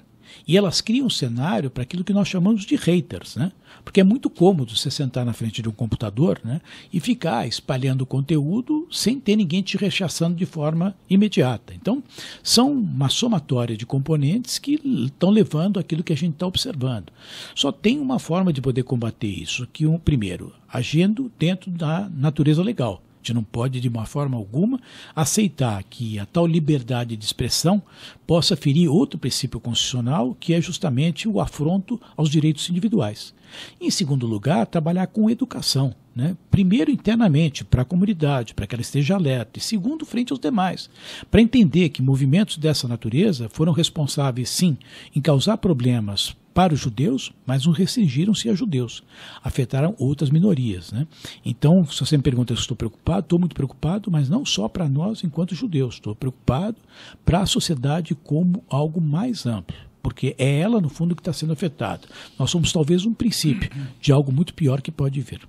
e elas criam um cenário para aquilo que nós chamamos de haters, né? Porque é muito cômodo você sentar na frente de um computador né? e ficar espalhando conteúdo sem ter ninguém te rechaçando de forma imediata. Então, são uma somatória de componentes que estão levando aquilo que a gente está observando. Só tem uma forma de poder combater isso, que um primeiro, agindo dentro da natureza legal gente não pode, de uma forma alguma, aceitar que a tal liberdade de expressão possa ferir outro princípio constitucional, que é justamente o afronto aos direitos individuais. Em segundo lugar, trabalhar com educação. Né? Primeiro, internamente, para a comunidade, para que ela esteja alerta, e segundo, frente aos demais, para entender que movimentos dessa natureza foram responsáveis, sim, em causar problemas para os judeus, mas não restringiram-se a judeus. Afetaram outras minorias. Né? Então, se você me pergunta se estou preocupado, estou muito preocupado, mas não só para nós enquanto judeus, estou preocupado para a sociedade como algo mais amplo porque é ela, no fundo, que está sendo afetada. Nós somos talvez um princípio de algo muito pior que pode vir.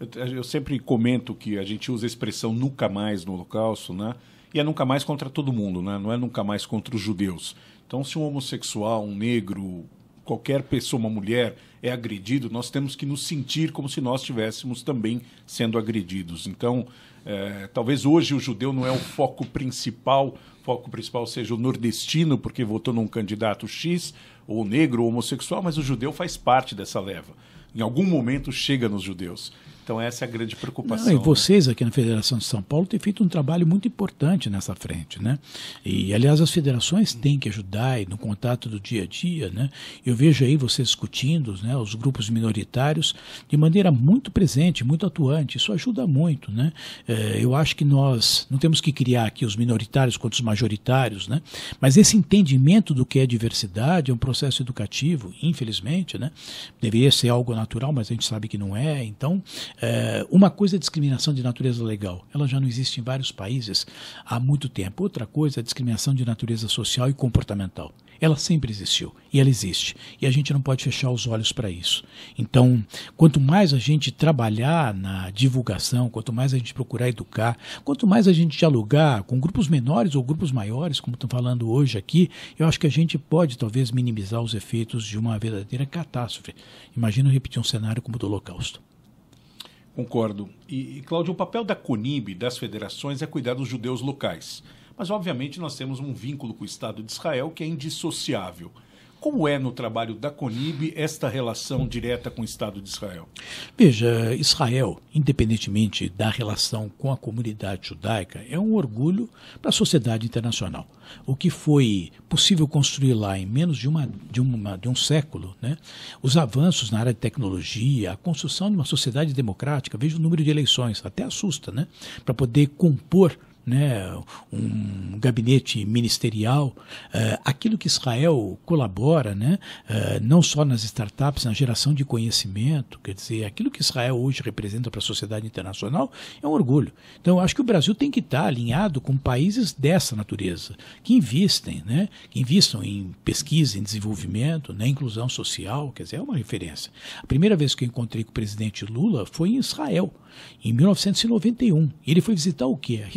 Eu, eu, sempre comento que a gente usa a expressão nunca mais no Holocausto, né? E é nunca mais contra todo mundo, né? Não é nunca mais contra os judeus. Então, se um homossexual, um negro, qualquer pessoa, uma mulher, é agredido, nós temos que nos sentir como se nós estivéssemos também sendo agredidos. Então, é, talvez hoje o judeu não é o foco principal, o foco principal seja o nordestino, porque votou num candidato X, ou negro, ou homossexual, mas o judeu faz parte dessa leva. Em algum momento chega nos judeus. Então essa é a grande preocupação. Não, e né? vocês aqui na Federação de São Paulo têm feito um trabalho muito importante nessa frente, né? E aliás as federações têm que ajudar no contato do dia a dia, né? Eu vejo aí vocês discutindo, né, os grupos minoritários de maneira muito presente, muito atuante. Isso ajuda muito, né? É, eu acho que nós não temos que criar aqui os minoritários contra os majoritários, né? Mas esse entendimento do que é diversidade é um processo educativo, infelizmente, né? Deveria ser algo natural, mas a gente sabe que não é. Então, é, uma coisa é discriminação de natureza legal, ela já não existe em vários países há muito tempo. Outra coisa é discriminação de natureza social e comportamental. Ela sempre existiu e ela existe. E a gente não pode fechar os olhos para isso. Então, quanto mais a gente trabalhar na divulgação, quanto mais a gente procurar educar, quanto mais a gente dialogar com grupos menores ou grupos maiores, como estão falando hoje aqui, eu acho que a gente pode talvez minimizar os efeitos de uma verdadeira catástrofe. Imagina repetir um cenário como o do Holocausto. Concordo. E, Cláudio, o papel da CONIB, das federações, é cuidar dos judeus locais. Mas, obviamente, nós temos um vínculo com o Estado de Israel que é indissociável. Como é no trabalho da CONIB esta relação direta com o Estado de Israel? Veja, Israel, independentemente da relação com a comunidade judaica, é um orgulho para a sociedade internacional. O que foi possível construir lá em menos de, uma, de, uma, de um século, né? os avanços na área de tecnologia, a construção de uma sociedade democrática, veja o número de eleições, até assusta, né? para poder compor né, um gabinete ministerial, uh, aquilo que Israel colabora, né, uh, não só nas startups, na geração de conhecimento, quer dizer, aquilo que Israel hoje representa para a sociedade internacional é um orgulho. Então, eu acho que o Brasil tem que estar alinhado com países dessa natureza, que investem, né, que investam em pesquisa, em desenvolvimento, na né, inclusão social, quer dizer, é uma referência. A primeira vez que eu encontrei com o presidente Lula foi em Israel, em 1991. Ele foi visitar o quê? A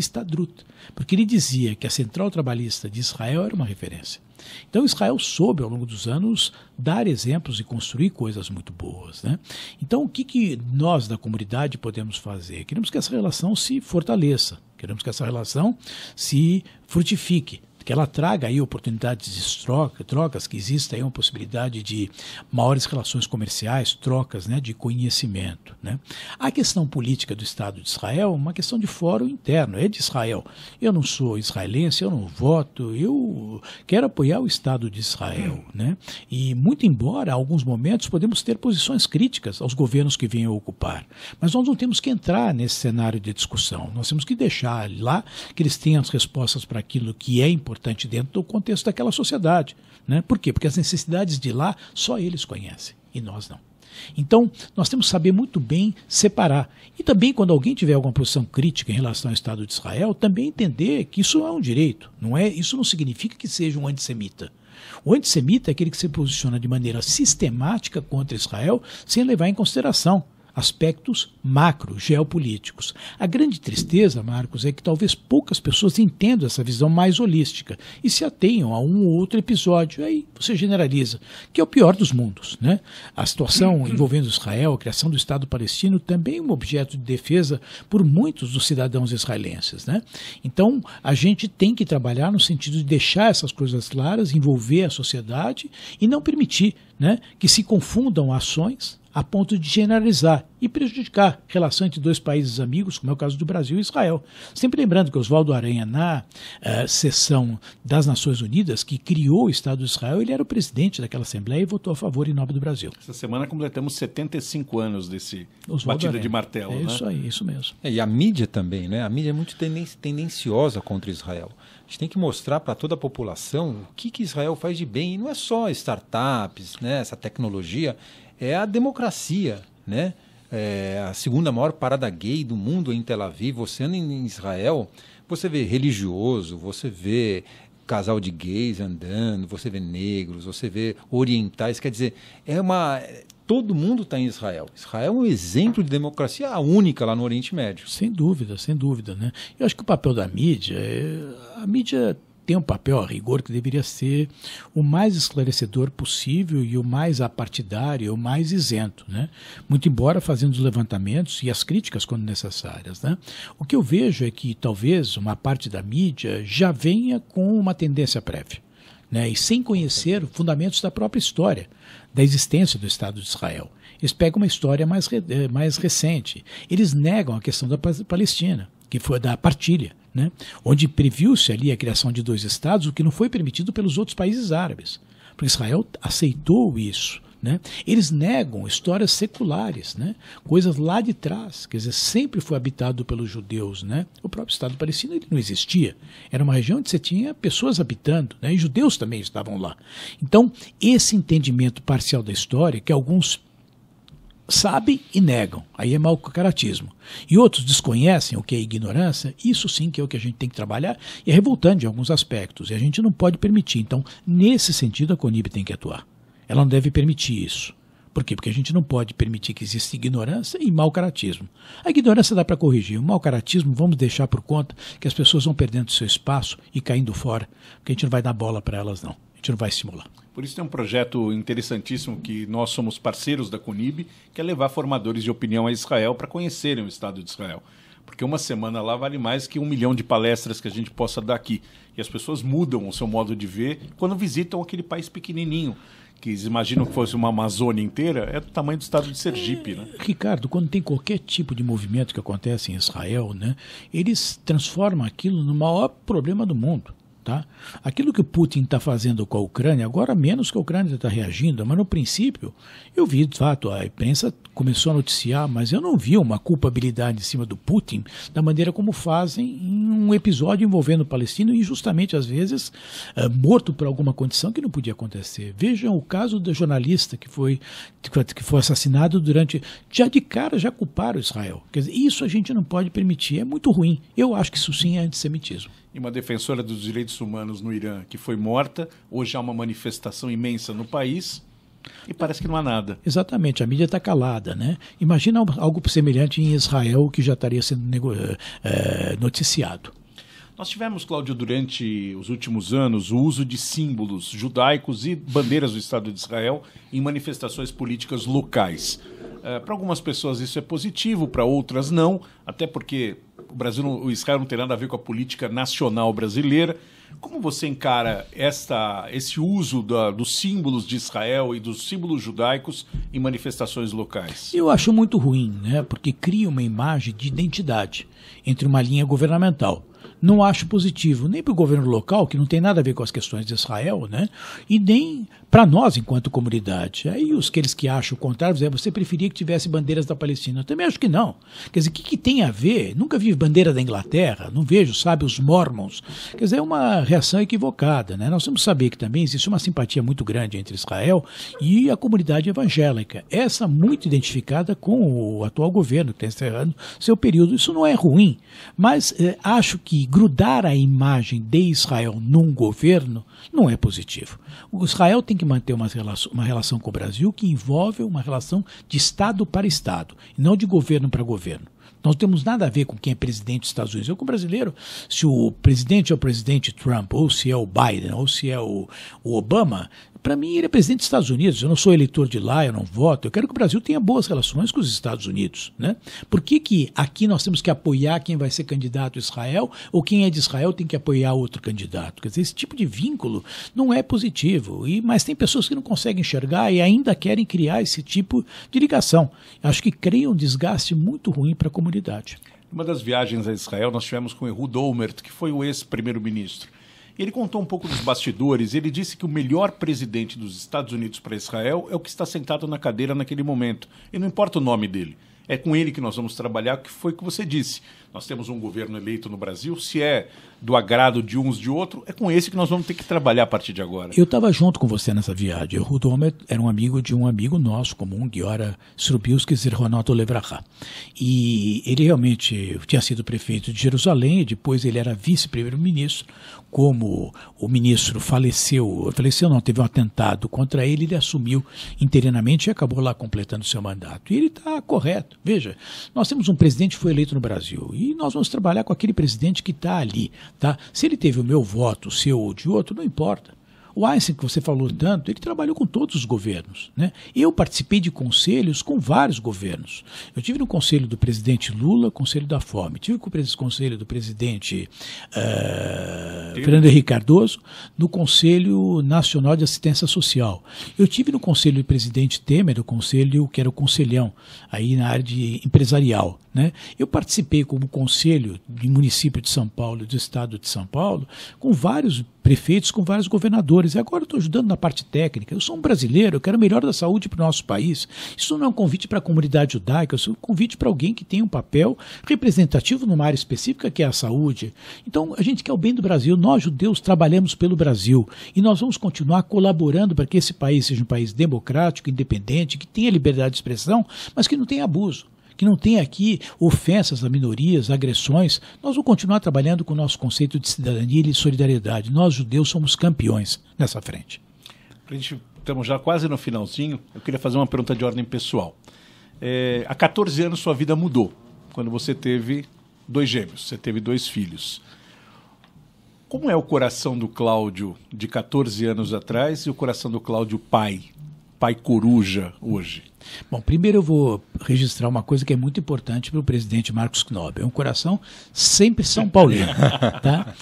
porque ele dizia que a central trabalhista de Israel era uma referência. Então Israel soube ao longo dos anos dar exemplos e construir coisas muito boas. Né? Então o que, que nós da comunidade podemos fazer? Queremos que essa relação se fortaleça, queremos que essa relação se frutifique que ela traga aí oportunidades de troca, trocas, que exista aí uma possibilidade de maiores relações comerciais, trocas né, de conhecimento. Né? A questão política do Estado de Israel é uma questão de fórum interno, é de Israel. Eu não sou israelense, eu não voto, eu quero apoiar o Estado de Israel. Hum. Né? E muito embora, em alguns momentos, podemos ter posições críticas aos governos que venham ocupar, mas nós não temos que entrar nesse cenário de discussão, nós temos que deixar lá que eles tenham as respostas para aquilo que é importante importante dentro do contexto daquela sociedade. Né? Por quê? Porque as necessidades de lá só eles conhecem e nós não. Então, nós temos que saber muito bem separar. E também, quando alguém tiver alguma posição crítica em relação ao Estado de Israel, também entender que isso é um direito. Não é, isso não significa que seja um antissemita. O antissemita é aquele que se posiciona de maneira sistemática contra Israel sem levar em consideração aspectos macro, geopolíticos. A grande tristeza, Marcos, é que talvez poucas pessoas entendam essa visão mais holística e se atenham a um ou outro episódio. Aí você generaliza, que é o pior dos mundos. Né? A situação envolvendo Israel, a criação do Estado palestino, também é um objeto de defesa por muitos dos cidadãos israelenses. Né? Então, a gente tem que trabalhar no sentido de deixar essas coisas claras, envolver a sociedade e não permitir né, que se confundam ações a ponto de generalizar e prejudicar a relação entre dois países amigos, como é o caso do Brasil e Israel. Sempre lembrando que Oswaldo Aranha, na uh, sessão das Nações Unidas, que criou o Estado de Israel, ele era o presidente daquela Assembleia e votou a favor em nome do Brasil. Essa semana completamos 75 anos desse Oswaldo batida Aranha. de martelo. É né? isso aí, isso mesmo. É, e a mídia também, né? A mídia é muito tendenciosa contra Israel. A gente tem que mostrar para toda a população o que, que Israel faz de bem. E não é só startups, né, essa tecnologia é a democracia, né? É a segunda maior parada gay do mundo em Tel Aviv, você anda em Israel, você vê religioso, você vê casal de gays andando, você vê negros, você vê orientais, quer dizer, é uma todo mundo está em Israel. Israel é um exemplo de democracia a única lá no Oriente Médio. Sem dúvida, sem dúvida, né? Eu acho que o papel da mídia, é... a mídia tem um papel a rigor que deveria ser o mais esclarecedor possível e o mais apartidário, o mais isento, né? Muito embora fazendo os levantamentos e as críticas quando necessárias, né? O que eu vejo é que talvez uma parte da mídia já venha com uma tendência prévia. Né, e sem conhecer fundamentos da própria história, da existência do Estado de Israel. Eles pegam uma história mais, eh, mais recente. Eles negam a questão da Palestina, que foi da partilha né? onde previu-se ali a criação de dois estados, o que não foi permitido pelos outros países árabes, porque Israel aceitou isso. Né? Eles negam histórias seculares, né? coisas lá de trás, quer dizer, sempre foi habitado pelos judeus. Né? O próprio Estado palestino ele não existia. Era uma região onde você tinha pessoas habitando, né? e judeus também estavam lá. Então, esse entendimento parcial da história, que alguns sabem e negam. Aí é mau caratismo. E outros desconhecem o que é ignorância, isso sim que é o que a gente tem que trabalhar, e é revoltante em alguns aspectos, e a gente não pode permitir. Então, nesse sentido, a CONIB tem que atuar. Ela não deve permitir isso. Por quê? Porque a gente não pode permitir que exista ignorância e mau caratismo. A ignorância dá para corrigir, o mau caratismo vamos deixar por conta que as pessoas vão perdendo seu espaço e caindo fora, porque a gente não vai dar bola para elas, não. A gente não vai simular. Por isso tem um projeto interessantíssimo que nós somos parceiros da Conib, que é levar formadores de opinião a Israel para conhecerem o Estado de Israel. Porque uma semana lá vale mais que um milhão de palestras que a gente possa dar aqui. E as pessoas mudam o seu modo de ver quando visitam aquele país pequenininho que imaginam que fosse uma Amazônia inteira, é do tamanho do estado de Sergipe. Né? É, Ricardo, quando tem qualquer tipo de movimento que acontece em Israel, né, eles transformam aquilo no maior problema do mundo. Tá? Aquilo que o Putin está fazendo com a Ucrânia, agora menos que a Ucrânia está reagindo, mas no princípio eu vi, de fato, a imprensa começou a noticiar, mas eu não vi uma culpabilidade em cima do Putin da maneira como fazem em um episódio envolvendo o palestino, injustamente às vezes é, morto por alguma condição que não podia acontecer. Vejam o caso da jornalista que foi, que foi assassinado durante. Já de cara já culparam Israel. Quer dizer, isso a gente não pode permitir, é muito ruim. Eu acho que isso sim é antissemitismo e uma defensora dos direitos humanos no Irã que foi morta. Hoje há uma manifestação imensa no país. E parece que não há nada. Exatamente, a mídia está calada, né? Imagina algo semelhante em Israel que já estaria sendo é, noticiado. Nós tivemos, Cláudio, durante os últimos anos, o uso de símbolos judaicos e bandeiras do Estado de Israel em manifestações políticas locais. Eh, para algumas pessoas isso é positivo, para outras não, até porque o Brasil, o Israel não tem nada a ver com a política nacional brasileira. Como você encara esta, esse uso da, dos símbolos de Israel e dos símbolos judaicos em manifestações locais? Eu acho muito ruim, né? porque cria uma imagem de identidade entre uma linha governamental não acho positivo, nem para o governo local, que não tem nada a ver com as questões de Israel, né? e nem para nós enquanto comunidade. Aí os aqueles que acham o contrário, dizem, é, você preferia que tivesse bandeiras da Palestina. Eu também acho que não. Quer dizer, o que, que tem a ver? Nunca vi bandeira da Inglaterra, não vejo, sabe, os mormons. Quer dizer, é uma reação equivocada. Né? Nós temos que saber que também existe uma simpatia muito grande entre Israel e a comunidade evangélica. Essa muito identificada com o atual governo que está encerrando seu período. Isso não é ruim, mas eh, acho que grudar a imagem de Israel num governo não é positivo. O Israel tem que manter uma relação, uma relação com o Brasil que envolve uma relação de Estado para Estado, e não de governo para governo. Nós não temos nada a ver com quem é presidente dos Estados Unidos. Eu, como brasileiro, se o presidente é o presidente Trump, ou se é o Biden, ou se é o, o Obama, para mim, ele é presidente dos Estados Unidos. Eu não sou eleitor de lá, eu não voto. Eu quero que o Brasil tenha boas relações com os Estados Unidos. Né? Por que, que aqui nós temos que apoiar quem vai ser candidato a Israel ou quem é de Israel tem que apoiar outro candidato? Quer dizer, esse tipo de vínculo não é positivo. E Mas tem pessoas que não conseguem enxergar e ainda querem criar esse tipo de ligação. Acho que cria um desgaste muito ruim para a comunidade. Uma das viagens a Israel nós tivemos com Ehud Olmert, que foi o ex-primeiro-ministro. Ele contou um pouco dos bastidores. Ele disse que o melhor presidente dos Estados Unidos para Israel é o que está sentado na cadeira naquele momento. E não importa o nome dele. É com ele que nós vamos trabalhar, que foi o que você disse. Nós temos um governo eleito no Brasil, se é do agrado de uns de outro, é com esse que nós vamos ter que trabalhar a partir de agora. Eu estava junto com você nessa viagem. O Rudomer era um amigo de um amigo nosso comum, Giora Srubiuski Zirronato Levraha. E ele realmente tinha sido prefeito de Jerusalém, e depois ele era vice-primeiro-ministro. Como o ministro faleceu, faleceu não, teve um atentado contra ele, ele assumiu interinamente e acabou lá completando seu mandato. E ele está correto. Veja, nós temos um presidente que foi eleito no Brasil e nós vamos trabalhar com aquele presidente que está ali. Tá? Se ele teve o meu voto, o seu ou de outro, não importa. O Einstein, que você falou tanto, ele trabalhou com todos os governos. Né? Eu participei de conselhos com vários governos. Eu tive no conselho do presidente Lula, conselho da fome. Tive com o conselho do presidente uh, Fernando Henrique Cardoso, no Conselho Nacional de Assistência Social. Eu tive no conselho do presidente Temer, o conselho que era o conselhão, aí na área de empresarial. Né? Eu participei como conselho de município de São Paulo, do estado de São Paulo, com vários prefeitos, com vários governadores. E agora eu estou ajudando na parte técnica. Eu sou um brasileiro, eu quero o melhor da saúde para o nosso país. Isso não é um convite para a comunidade judaica, isso é um convite para alguém que tem um papel representativo numa área específica que é a saúde. Então, a gente quer o bem do Brasil. Nós, judeus, trabalhamos pelo Brasil e nós vamos continuar colaborando para que esse país seja um país democrático, independente, que tenha liberdade de expressão, mas que não tenha abuso que não tem aqui ofensas a minorias, agressões. Nós vamos continuar trabalhando com o nosso conceito de cidadania e de solidariedade. Nós, judeus, somos campeões nessa frente. A gente estamos já quase no finalzinho. Eu queria fazer uma pergunta de ordem pessoal. É, há 14 anos sua vida mudou, quando você teve dois gêmeos, você teve dois filhos. Como é o coração do Cláudio de 14 anos atrás e o coração do Cláudio pai, pai coruja hoje? Bom, primeiro eu vou registrar uma coisa que é muito importante para o presidente Marcos Knob. É um coração sempre São Paulino, tá?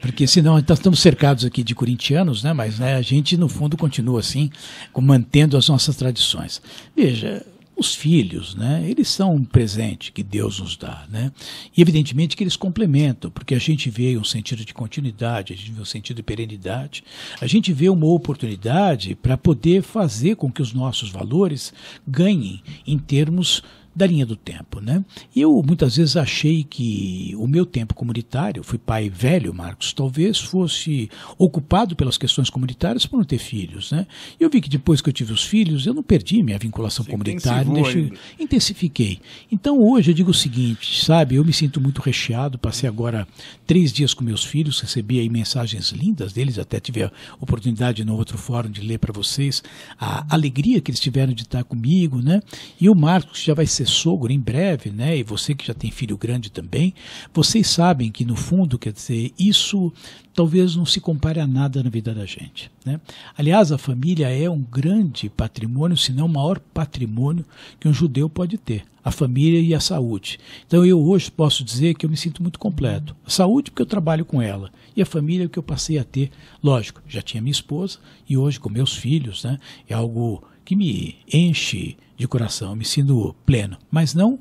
Porque senão então, estamos cercados aqui de corintianos, né? Mas né, a gente, no fundo, continua assim, mantendo as nossas tradições. Veja, os filhos, né? Eles são um presente que Deus nos dá, né? E evidentemente que eles complementam, porque a gente vê um sentido de continuidade, a gente vê um sentido de perenidade, a gente vê uma oportunidade para poder fazer com que os nossos valores ganhem em termos da linha do tempo. Né? Eu muitas vezes achei que o meu tempo comunitário, fui pai velho, Marcos, talvez fosse ocupado pelas questões comunitárias por não ter filhos. Né? Eu vi que depois que eu tive os filhos, eu não perdi minha vinculação Você comunitária, deixei, intensifiquei. Então hoje eu digo o seguinte, sabe, eu me sinto muito recheado, passei agora três dias com meus filhos, recebi aí mensagens lindas deles, até tive a oportunidade no outro fórum de ler para vocês a alegria que eles tiveram de estar comigo, né? E o Marcos já vai ser ser sogro em breve, né? E você que já tem filho grande também, vocês sabem que no fundo, quer dizer, isso talvez não se compare a nada na vida da gente, né? Aliás, a família é um grande patrimônio, se não o maior patrimônio que um judeu pode ter a família e a saúde. Então eu hoje posso dizer que eu me sinto muito completo. A saúde porque eu trabalho com ela e a família que eu passei a ter, lógico, já tinha minha esposa e hoje com meus filhos, né? É algo que me enche de coração, eu me sinto pleno, mas não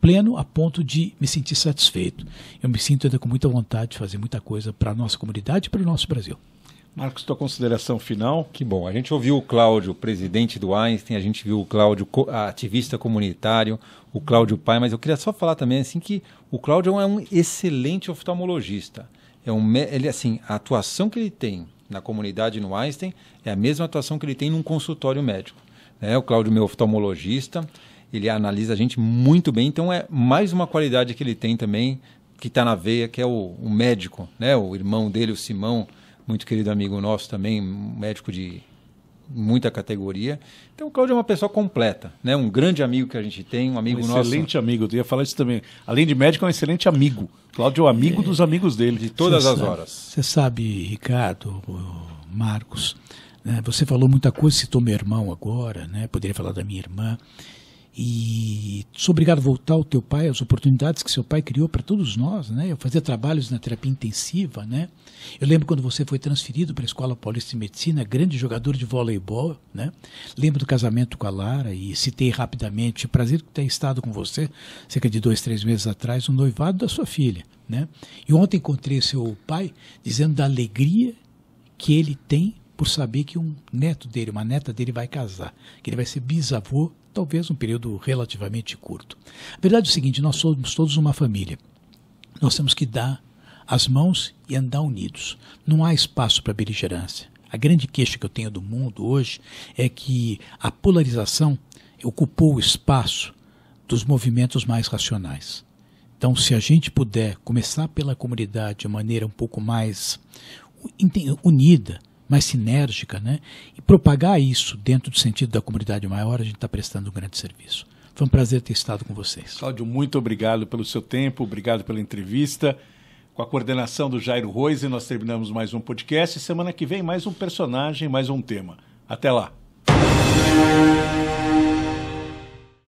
pleno a ponto de me sentir satisfeito. Eu me sinto ainda com muita vontade de fazer muita coisa para a nossa comunidade e para o nosso Brasil. Marcos, tua consideração final? Que bom. A gente ouviu o Cláudio, presidente do Einstein, a gente viu o Cláudio, ativista comunitário, o Cláudio pai, mas eu queria só falar também assim que o Cláudio é um excelente oftalmologista. É um, ele assim, a atuação que ele tem na comunidade no Einstein é a mesma atuação que ele tem num consultório médico. Né? O Cláudio, meu oftalmologista, ele analisa a gente muito bem. Então, é mais uma qualidade que ele tem também, que está na veia, que é o, o, médico, né? O irmão dele, o Simão, muito querido amigo nosso também, médico de muita categoria. Então, o Cláudio é uma pessoa completa, né? Um grande amigo que a gente tem, um amigo um excelente nosso. Excelente amigo, eu ia falar isso também. Além de médico, é um excelente amigo. Cláudio é o amigo é... dos amigos dele. De todas cê as sabe, horas. Você sabe, Ricardo, Marcos, né? Você falou muita coisa, citou meu irmão agora, né? poderia falar da minha irmã. E sou obrigado a voltar ao teu pai, às oportunidades que seu pai criou para todos nós, né? Eu fazia trabalhos na terapia intensiva, né? Eu lembro quando você foi transferido para a Escola Paulista de Medicina, grande jogador de voleibol, né? Lembro do casamento com a Lara e citei rapidamente, é prazer ter estado com você, cerca de dois, três meses atrás, o noivado da sua filha, né? E ontem encontrei seu pai dizendo da alegria que ele tem por saber que um neto dele, uma neta dele vai casar, que ele vai ser bisavô, talvez um período relativamente curto. A verdade é o seguinte, nós somos todos uma família. Nós temos que dar as mãos e andar unidos. Não há espaço para beligerância. A grande queixa que eu tenho do mundo hoje é que a polarização ocupou o espaço dos movimentos mais racionais. Então, se a gente puder começar pela comunidade de maneira um pouco mais unida, mais sinérgica, né? E propagar isso dentro do sentido da comunidade maior, a gente está prestando um grande serviço. Foi um prazer ter estado com vocês. Cláudio, muito obrigado pelo seu tempo, obrigado pela entrevista. Com a coordenação do Jairo e nós terminamos mais um podcast. Semana que vem, mais um personagem, mais um tema. Até lá.